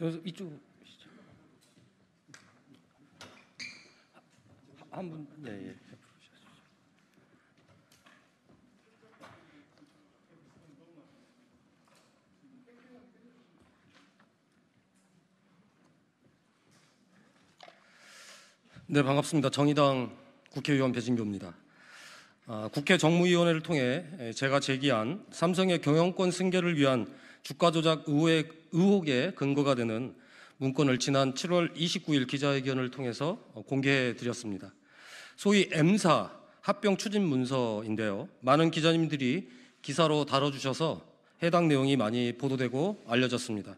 여기서 이쪽 한 분, 예, 예. 네, 반갑습니다. 정의당 국회의원 배진교입니다. 아, 국회 정무위원회를 통해 제가 제기한 삼성의 경영권 승계를 위한 주가 조작 의혹의, 혹의 근거가 되는 문건을 지난 7월 29일 기자회견을 통해서 공개해 드렸습니다. 소위 M사 합병 추진 문서인데요. 많은 기자님들이 기사로 다뤄주셔서 해당 내용이 많이 보도되고 알려졌습니다.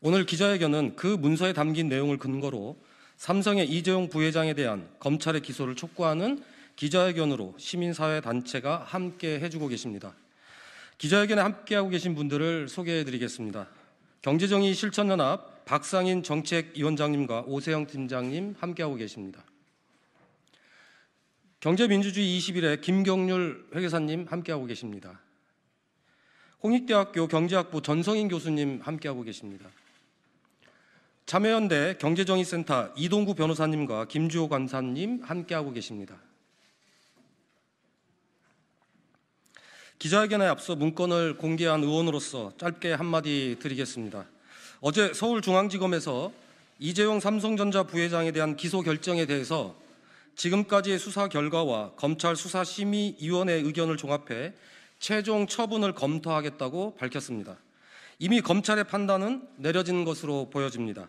오늘 기자회견은 그 문서에 담긴 내용을 근거로 삼성의 이재용 부회장에 대한 검찰의 기소를 촉구하는 기자회견으로 시민사회 단체가 함께 해주고 계십니다. 기자회견에 함께하고 계신 분들을 소개해 드리겠습니다. 경제정의 실천연합 박상인 정책위원장님과 오세영 팀장님 함께하고 계십니다. 경제민주주의 20일에 김경률 회계사님 함께하고 계십니다. 홍익대학교 경제학부 전성인 교수님 함께하고 계십니다. 참여연대 경제정의센터 이동구 변호사님과 김주호 관사님 함께하고 계십니다. 기자회견에 앞서 문건을 공개한 의원으로서 짧게 한마디 드리겠습니다. 어제 서울중앙지검에서 이재용 삼성전자 부회장에 대한 기소 결정에 대해서 지금까지의 수사 결과와 검찰 수사심의위원회의 견을 종합해 최종 처분을 검토하겠다고 밝혔습니다. 이미 검찰의 판단은 내려진 것으로 보여집니다.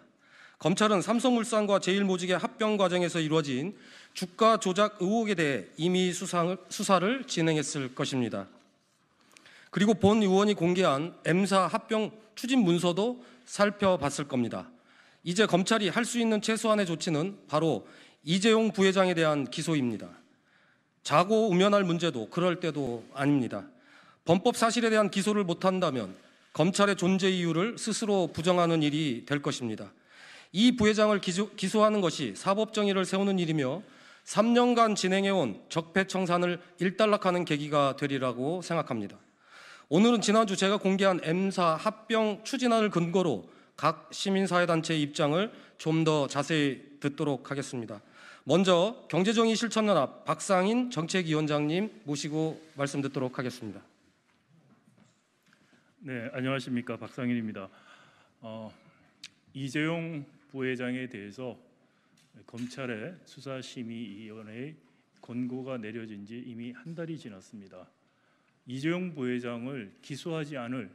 검찰은 삼성물산과 제일모직의 합병 과정에서 이루어진 주가 조작 의혹에 대해 이미 수사를 진행했을 것입니다. 그리고 본 의원이 공개한 M사 합병 추진 문서도 살펴봤을 겁니다. 이제 검찰이 할 수 있는 최소한의 조치는 바로 이재용 부회장에 대한 기소입니다. 자고 우면할 문제도 그럴 때도 아닙니다. 범법 사실에 대한 기소를 못한다면 검찰의 존재 이유를 스스로 부정하는 일이 될 것입니다. 이 부회장을 기소, 하는 것이 사법정의를 세우는 일이며 3년간 진행해온 적폐청산을 일단락하는 계기가 되리라고 생각합니다. 오늘은 지난주 제가 공개한 M사 합병 추진안을 근거로 각 시민사회단체의 입장을 좀 더 자세히 듣도록 하겠습니다. 먼저 경제정의 실천연합 박상인 정책위원장님 모시고 말씀 듣도록 하겠습니다. 네, 안녕하십니까 박상인입니다. 어, 이재용 부회장에 대해서 검찰의 수사심의위원회의 권고가 내려진 지 이미 한 달이 지났습니다. 이재용 부회장을 기소하지 않을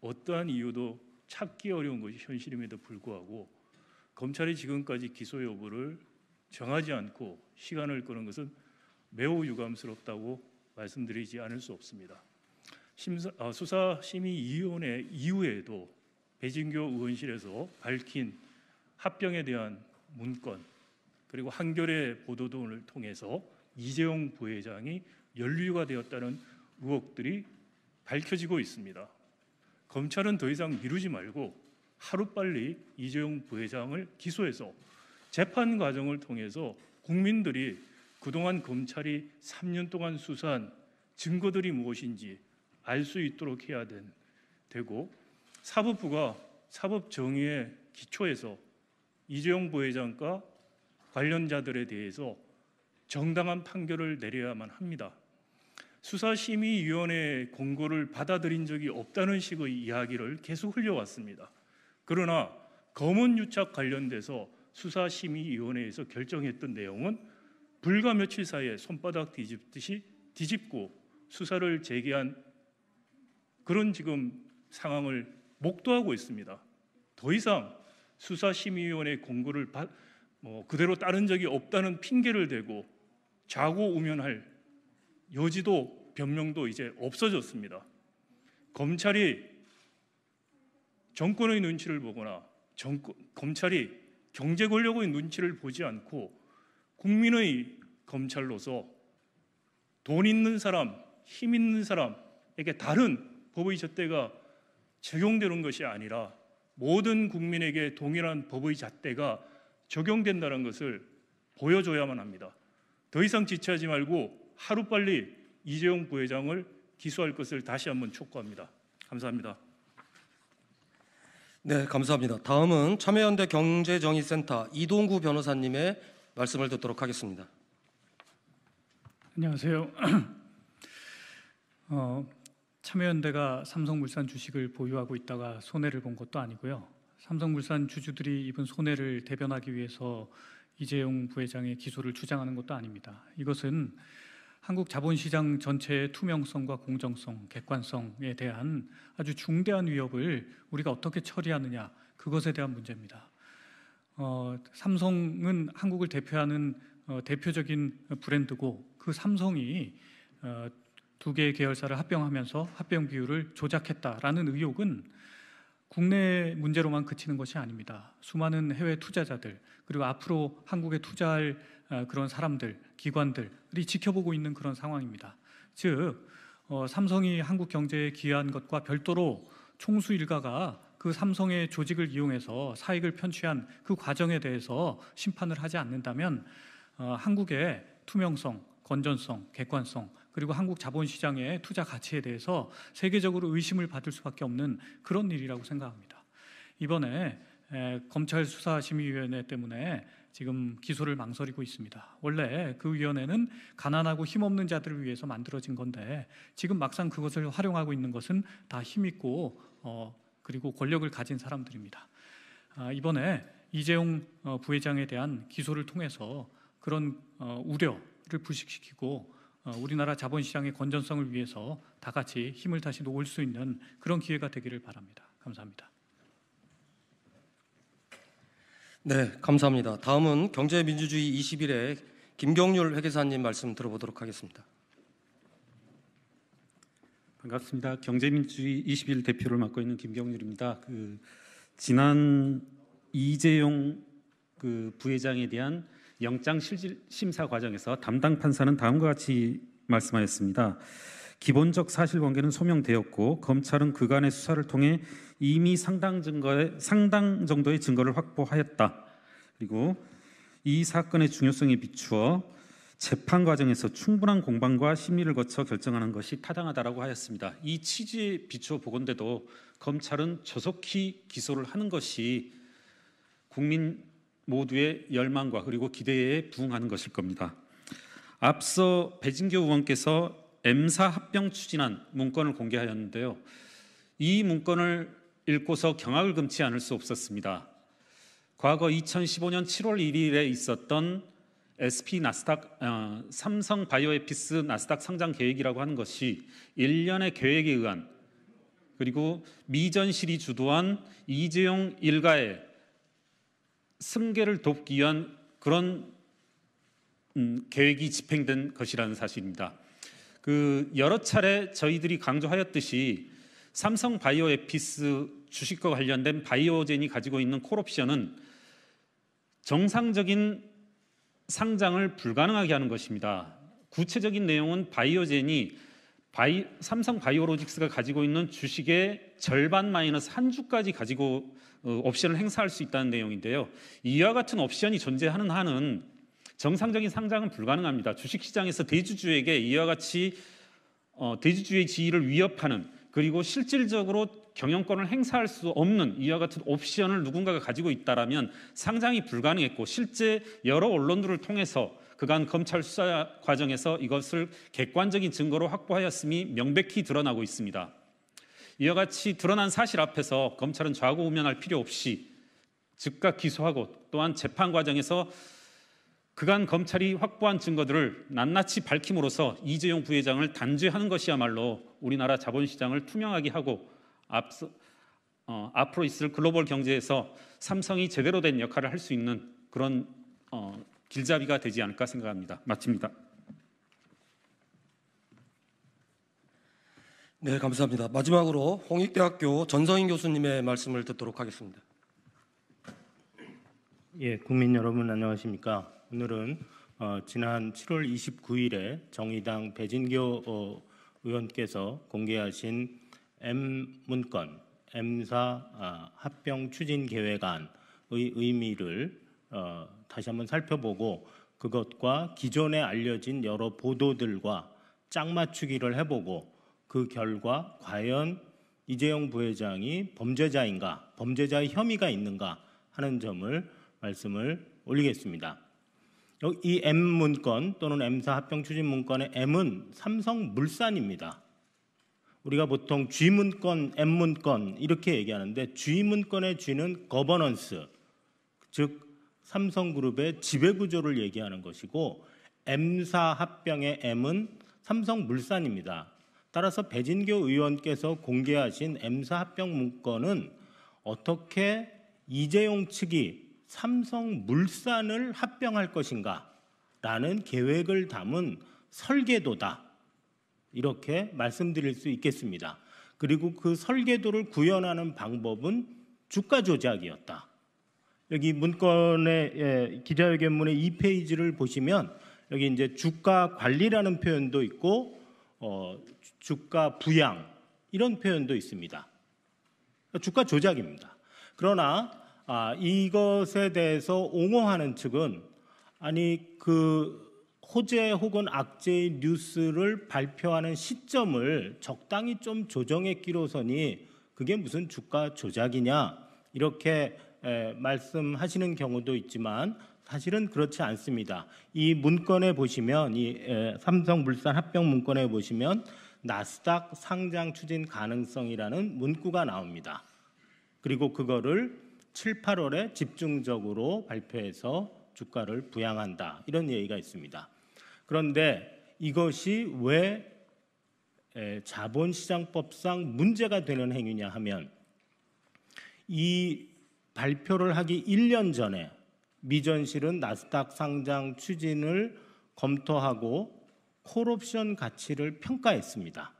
어떠한 이유도 찾기 어려운 것이 현실임에도 불구하고 검찰이 지금까지 기소 여부를 정하지 않고 시간을 끄는 것은 매우 유감스럽다고 말씀드리지 않을 수 없습니다. 심사, 아, 수사 심의위원회 이후에도 배진교 의원실에서 밝힌 합병에 대한 문건 그리고 한겨레 보도등을 통해서 이재용 부회장이 연류가 되었다는 의혹들이 밝혀지고 있습니다. 검찰은 더 이상 미루지 말고 하루빨리 이재용 부회장을 기소해서 재판 과정을 통해서 국민들이 그동안 검찰이 3년 동안 수사한 증거들이 무엇인지 알 수 있도록 해야 된, 되고 사법부가 사법 정의의 기초에서 이재용 부회장과 관련자들에 대해서 정당한 판결을 내려야만 합니다. 수사심의위원회 의 권고를 받아들인 적이 없다는 식의 이야기를 계속 흘려왔습니다. 그러나 검은 유착 관련돼서 수사심의위원회에서 결정했던 내용은 불과 며칠 사이에 손바닥 뒤집듯이 뒤집고 수사를 재개한 그런 지금 상황을 목도하고 있습니다. 더 이상 수사심의위원회 권고를 뭐 그대로 따른 적이 없다는 핑계를 대고 좌고 우면할 여지도 변명도 이제 없어졌습니다. 검찰이 정권의 눈치를 보거나 정권, 검찰이 경제 권력의 눈치를 보지 않고 국민의 검찰로서 돈 있는 사람, 힘 있는 사람에게 다른 법의 잣대가 적용되는 것이 아니라 모든 국민에게 동일한 법의 잣대가 적용된다는 것을 보여줘야만 합니다. 더 이상 지체하지 말고 하루빨리 이재용 부회장을 기소할 것을 다시 한번 촉구합니다. 감사합니다. 네, 감사합니다. 다음은 참여연대 경제정의센터 이동구 변호사님의 말씀을 듣도록 하겠습니다. 안녕하세요. 어, 참여연대가 삼성물산 주식을 보유하고 있다가 손해를 본 것도 아니고요. 삼성물산 주주들이 입은 손해를 대변하기 위해서 이재용 부회장의 기소를 주장하는 것도 아닙니다. 이것은 한국 자본시장 전체의 투명성과 공정성, 객관성에 대한 아주 중대한 위협을 우리가 어떻게 처리하느냐 그것에 대한 문제입니다. 어, 삼성은 한국을 대표하는 어, 대표적인 브랜드고 그 삼성이 어, 두 개의 계열사를 합병하면서 합병 비율을 조작했다라는 의혹은 국내 문제로만 그치는 것이 아닙니다. 수많은 해외 투자자들 그리고 앞으로 한국에 투자할 어, 그런 사람들, 기관들이 지켜보고 있는 그런 상황입니다. 즉 어, 삼성이 한국 경제에 기여한 것과 별도로 총수 일가가 그 삼성의 조직을 이용해서 사익을 편취한 그 과정에 대해서 심판을 하지 않는다면 어, 한국의 투명성, 건전성, 객관성 그리고 한국 자본시장의 투자 가치에 대해서 세계적으로 의심을 받을 수밖에 없는 그런 일이라고 생각합니다. 이번에 검찰 수사심의위원회 때문에 지금 기소를 망설이고 있습니다. 원래 그 위원회는 가난하고 힘없는 자들을 위해서 만들어진 건데 지금 막상 그것을 활용하고 있는 것은 다 힘있고 어, 그리고 권력을 가진 사람들입니다. 아, 이번에 이재용 어, 부회장에 대한 기소를 통해서 그런 어, 우려를 불식시키고 어, 우리나라 자본시장의 건전성을 위해서 다 같이 힘을 다시 놓을 수 있는 그런 기회가 되기를 바랍니다. 감사합니다. 네, 감사합니다. 다음은 경제민주주의 20일에 김경률 회계사님 말씀 들어보도록 하겠습니다. 반갑습니다. 경제민주주의 20일 대표를 맡고 있는 김경률입니다. 그 지난 이재용 그 부회장에 대한 영장 실질 심사 과정에서 담당 판사는 다음과 같이 말씀하였습니다. 기본적 사실관계는 소명되었고 검찰은 그간의 수사를 통해 이미 상당 증거의 상당 정도의 증거를 확보하였다. 그리고 이 사건의 중요성에 비추어 재판 과정에서 충분한 공방과 심리를 거쳐 결정하는 것이 타당하다라고 하였습니다. 이 취지에 비추어 보건대도 검찰은 조속히 기소를 하는 것이 국민 모두의 열망과 그리고 기대에 부응하는 것일 겁니다. 앞서 배진교 의원께서 M사 합병 추진한 문건을 공개하였는데요. 이 문건을 읽고서 경악을 금치 않을 수 없었습니다. 과거 2015년 7월 1일에 있었던 SP 나스닥 어, 삼성 바이오에피스 나스닥 상장 계획이라고 하는 것이 일련의 계획에 의한 그리고 미전실이 주도한 이재용 일가의 승계를 돕기 위한 그런 음, 계획이 집행된 것이라는 사실입니다. 그 여러 차례 저희들이 강조하였듯이 삼성 바이오 에피스 주식과 관련된 바이오젠이 가지고 있는 콜옵션은 정상적인 상장을 불가능하게 하는 것입니다. 구체적인 내용은 바이오젠이 바이, 삼성 바이오로직스가 가지고 있는 주식의 절반 마이너스 한 주까지 가지고 어, 옵션을 행사할 수 있다는 내용인데요. 이와 같은 옵션이 존재하는 한은 정상적인 상장은 불가능합니다. 주식시장에서 대주주에게 이와 같이 어, 대주주의 지위를 위협하는 그리고 실질적으로 경영권을 행사할 수 없는 이와 같은 옵션을 누군가가 가지고 있다라면 상장이 불가능했고 실제 여러 언론들을 통해서 그간 검찰 수사 과정에서 이것을 객관적인 증거로 확보하였음이 명백히 드러나고 있습니다. 이와 같이 드러난 사실 앞에서 검찰은 좌고우면할 필요 없이 즉각 기소하고 또한 재판 과정에서 그간 검찰이 확보한 증거들을 낱낱이 밝힘으로써 이재용 부회장을 단죄하는 것이야말로 우리나라 자본시장을 투명하게 하고 앞서, 어, 앞으로 있을 글로벌 경제에서 삼성이 제대로 된 역할을 할 수 있는 그런 어, 길잡이가 되지 않을까 생각합니다. 마칩니다. 네, 감사합니다. 마지막으로 홍익대학교 전성인 교수님의 말씀을 듣도록 하겠습니다. 예, 국민 여러분 안녕하십니까? 오늘은 어, 지난 7월 29일에 정의당 배진교 어, 의원께서 공개하신 M 문건 M사 아, 합병 추진 계획안의 의미를 어, 다시 한번 살펴보고 그것과 기존에 알려진 여러 보도들과 짝맞추기를 해보고 그 결과 과연 이재용 부회장이 범죄자인가 범죄자의 혐의가 있는가 하는 점을 말씀을 올리겠습니다. 이 M 문건 또는 M사 합병 추진 문건의 M은 삼성 물산입니다. 우리가 보통 G 문건, M 문건 이렇게 얘기하는데 G 문건의 G는 거버넌스, 즉 삼성그룹의 지배구조를 얘기하는 것이고 M사 합병의 M은 삼성물산입니다. 따라서 배진교 의원께서 공개하신 M사 합병 문건은 어떻게 이재용 측이 삼성 물산을 합병할 것인가 라는 계획을 담은 설계도다. 이렇게 말씀드릴 수 있겠습니다. 그리고 그 설계도를 구현하는 방법은 주가 조작이었다. 여기 문건의 예, 기자회견문의 2 페이지를 보시면 여기 이제 주가 관리라는 표현도 있고 어, 주가 부양 이런 표현도 있습니다. 그러니까 주가 조작입니다. 그러나 아, 이것에 대해서 옹호하는 측은 아니 그 호재 혹은 악재의 뉴스를 발표하는 시점을 적당히 좀 조정했기로서니 그게 무슨 주가 조작이냐 이렇게 에, 말씀하시는 경우도 있지만 사실은 그렇지 않습니다. 이 문건에 보시면 이 에, 삼성물산 합병 문건에 보시면 나스닥 상장 추진 가능성이라는 문구가 나옵니다. 그리고 그거를 7, 8월에 집중적으로 발표해서 주가를 부양한다. 이런 얘기가 있습니다. 그런데 이것이 왜 자본시장법상 문제가 되는 행위냐 하면 이 발표를 하기 1년 전에 미전실은 나스닥 상장 추진을 검토하고 콜옵션 가치를 평가했습니다.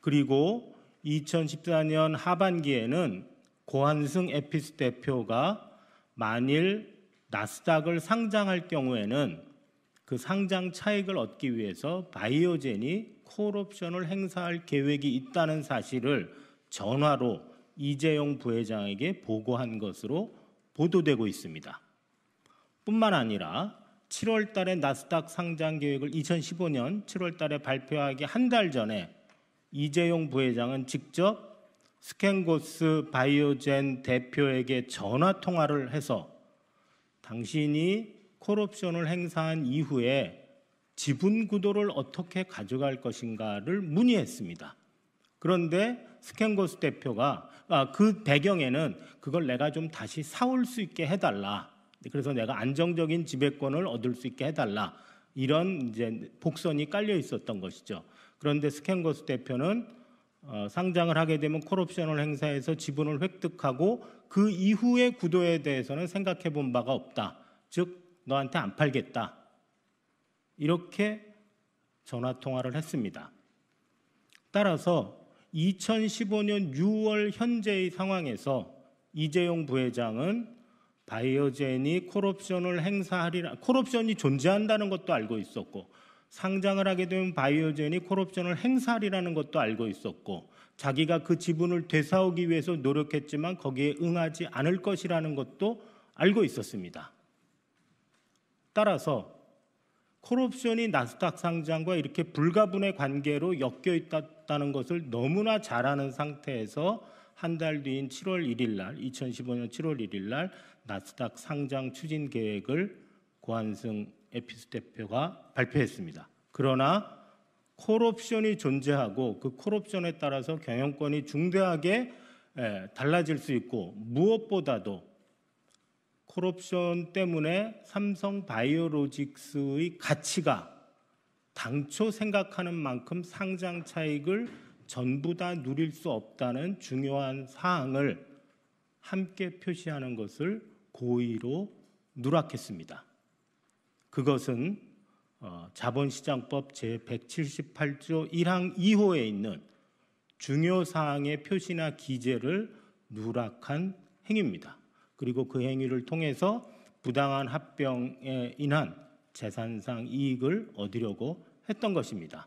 그리고 2014년 하반기에는 고한승 에피스 대표가 만일 나스닥을 상장할 경우에는 그 상장 차익을 얻기 위해서 바이오젠이 콜옵션을 행사할 계획이 있다는 사실을 전화로 이재용 부회장에게 보고한 것으로 보도되고 있습니다. 뿐만 아니라 7월 달에 나스닥 상장 계획을 2015년 7월 달에 발표하기 한 달 전에 이재용 부회장은 직접 스캔고스 바이오젠 대표에게 전화 통화를 해서 당신이 콜옵션을 행사한 이후에 지분 구도를 어떻게 가져갈 것인가를 문의했습니다. 그런데 스캔고스 대표가 아, 그 배경에는 그걸 내가 좀 다시 사올 수 있게 해달라. 그래서 내가 안정적인 지배권을 얻을 수 있게 해달라. 이런 이제 복선이 깔려 있었던 것이죠. 그런데 스캔고스 대표는 어, 상장을 하게 되면 콜옵션을 행사해서 지분을 획득하고 그 이후의 구도에 대해서는 생각해 본 바가 없다. 즉 너한테 안 팔겠다. 이렇게 전화 통화를 했습니다. 따라서 2015년 6월 현재의 상황에서 이재용 부회장은 바이오젠이 콜옵션을 행사하리라 콜옵션이 존재한다는 것도 알고 있었고 상장을 하게 되면 바이오젠이 콜옵션을 행사하리라는 것도 알고 있었고 자기가 그 지분을 되사오기 위해서 노력했지만 거기에 응하지 않을 것이라는 것도 알고 있었습니다. 따라서 콜옵션이 나스닥 상장과 이렇게 불가분의 관계로 엮여 있다는 것을 너무나 잘 아는 상태에서 한 달 뒤인 7월 1일 날 2015년 7월 1일 날 나스닥 상장 추진 계획을 고한승 에피스 대표가 발표했습니다. 그러나 콜옵션이 존재하고 그 콜옵션에 따라서 경영권이 중대하게 달라질 수 있고 무엇보다도 콜옵션 때문에 삼성 바이오로직스의 가치가 당초 생각하는 만큼 상장 차익을 전부 다 누릴 수 없다는 중요한 사항을 함께 표시하는 것을 고의로 누락했습니다. 그것은 어, 자본시장법 제178조 1항 2호에 있는 중요 사항의 표시나 기재를 누락한 행위입니다. 그리고 그 행위를 통해서 부당한 합병에 인한 재산상 이익을 얻으려고 했던 것입니다.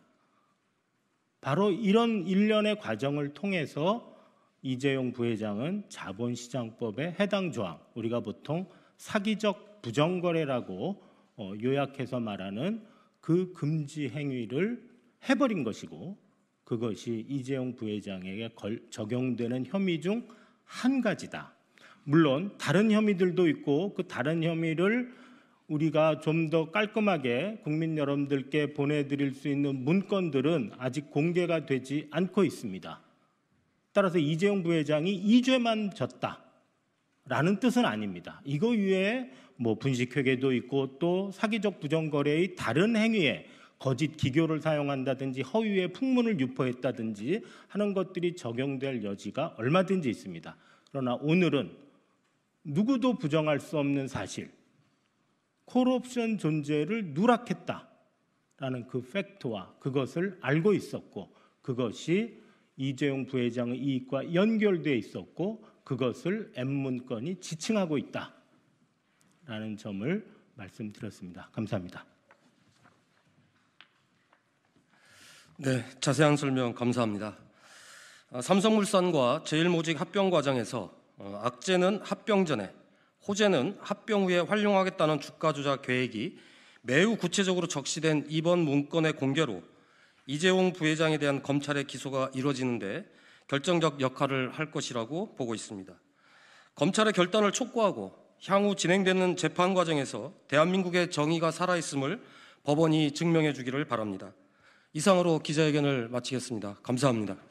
바로 이런 일련의 과정을 통해서 이재용 부회장은 자본시장법의 해당 조항, 우리가 보통 사기적 부정거래라고 어, 요약해서 말하는 그 금지 행위를 해버린 것이고 그것이 이재용 부회장에게 적용되는 혐의 중 한 가지다. 물론 다른 혐의들도 있고 그 다른 혐의를 우리가 좀 더 깔끔하게 국민 여러분들께 보내드릴 수 있는 문건들은 아직 공개가 되지 않고 있습니다. 따라서 이재용 부회장이 이 죄만 졌다. 라는 뜻은 아닙니다. 이거 위에 뭐 분식회계도 있고 또 사기적 부정거래의 다른 행위에 거짓 기교를 사용한다든지 허위의 풍문을 유포했다든지 하는 것들이 적용될 여지가 얼마든지 있습니다. 그러나 오늘은 누구도 부정할 수 없는 사실, 콜옵션 존재를 누락했다라는 그 팩트와 그것을 알고 있었고 그것이 이재용 부회장의 이익과 연결돼 있었고 그것을 엠문건이 지칭하고 있다라는 점을 말씀드렸습니다. 감사합니다. 네, 자세한 설명 감사합니다. 아, 삼성물산과 제일모직 합병 과정에서 어, 악재는 합병 전에 호재는 합병 후에 활용하겠다는 주가 조작 계획이 매우 구체적으로 적시된 이번 문건의 공개로 이재용 부회장에 대한 검찰의 기소가 이뤄지는데 결정적 역할을 할 것이라고 보고 있습니다. 검찰의 결단을 촉구하고 향후 진행되는 재판 과정에서 대한민국의 정의가 살아있음을 법원이 증명해 주기를 바랍니다. 이상으로 기자회견을 마치겠습니다. 감사합니다.